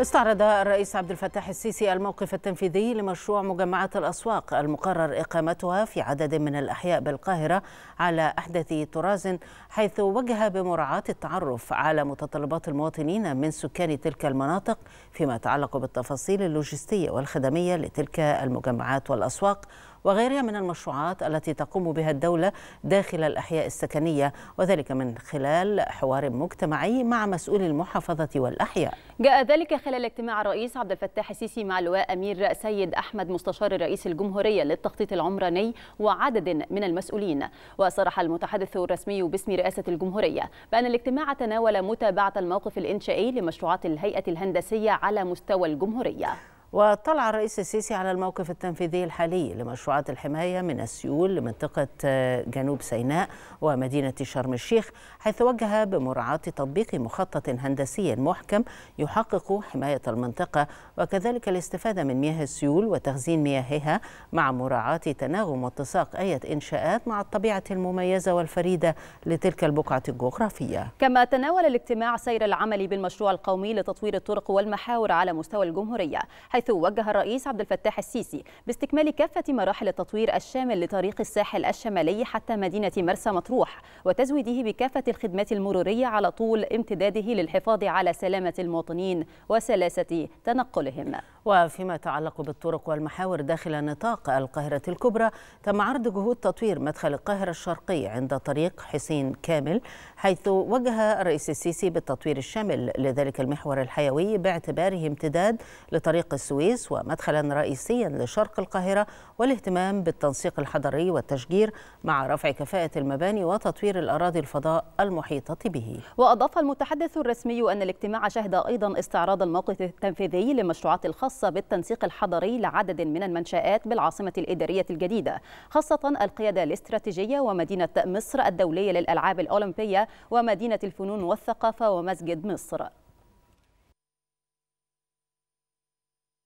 استعرض الرئيس عبد الفتاح السيسي الموقف التنفيذي لمشروع مجمعات الأسواق المقرر إقامتها في عدد من الأحياء بالقاهرة على أحدث طراز حيث وجه بمراعاة التعرف على متطلبات المواطنين من سكان تلك المناطق فيما يتعلق بالتفاصيل اللوجستية والخدمية لتلك المجمعات والأسواق وغيرها من المشروعات التي تقوم بها الدولة داخل الأحياء السكنية وذلك من خلال حوار مجتمعي مع مسؤولي المحافظة والأحياء جاء ذلك خلال اجتماع الرئيس عبد الفتاح السيسي مع لواء أمير سيد أحمد مستشار رئيس الجمهورية للتخطيط العمراني وعدد من المسؤولين وصرح المتحدث الرسمي باسم رئاسة الجمهورية بأن الاجتماع تناول متابعة الموقف الإنشائي لمشروعات الهيئة الهندسية على مستوى الجمهورية وطلع الرئيس السيسي على الموقف التنفيذي الحالي لمشروعات الحماية من السيول لمنطقة آه، جنوب سيناء ومدينة شرم الشيخ حيث وجه بمراعاة تطبيق مخطط هندسي محكم يحقق حماية المنطقة وكذلك الاستفادة من مياه السيول وتخزين مياهها مع مراعاة تناغم واتساق أي إنشاءات مع الطبيعة المميزة والفريدة لتلك البقعة الجغرافية كما تناول الاجتماع سير العمل بالمشروع القومي لتطوير الطرق والمحاور على مستوى الجمهورية حيث حيث وجه الرئيس عبد الفتاح السيسي باستكمال كافة مراحل التطوير الشامل لطريق الساحل الشمالي حتى مدينة مرسى مطروح وتزويده بكافة الخدمات المرورية على طول امتداده للحفاظ على سلامة المواطنين وسلاسة تنقلهم وفيما يتعلق بالطرق والمحاور داخل نطاق القاهرة الكبرى تم عرض جهود تطوير مدخل القاهرة الشرقي عند طريق حسين كامل حيث وجه الرئيس السيسي بالتطوير الشامل لذلك المحور الحيوي باعتباره امتداد لطريق السويس ومدخلا رئيسيا لشرق القاهرة والاهتمام بالتنسيق الحضري والتشجير مع رفع كفاءة المباني وتطوير الأراضي الفضاء المحيطة به وأضاف المتحدث الرسمي أن الاجتماع شهد أيضا استعراض الموقف التنفيذي لمشروعات الخاصة الخاصة بالتنسيق الحضري لعدد من المنشآت بالعاصمة الإدارية الجديدة خاصة القيادة الاستراتيجية ومدينة مصر الدولية للألعاب الأولمبية ومدينة الفنون والثقافة ومسجد مصر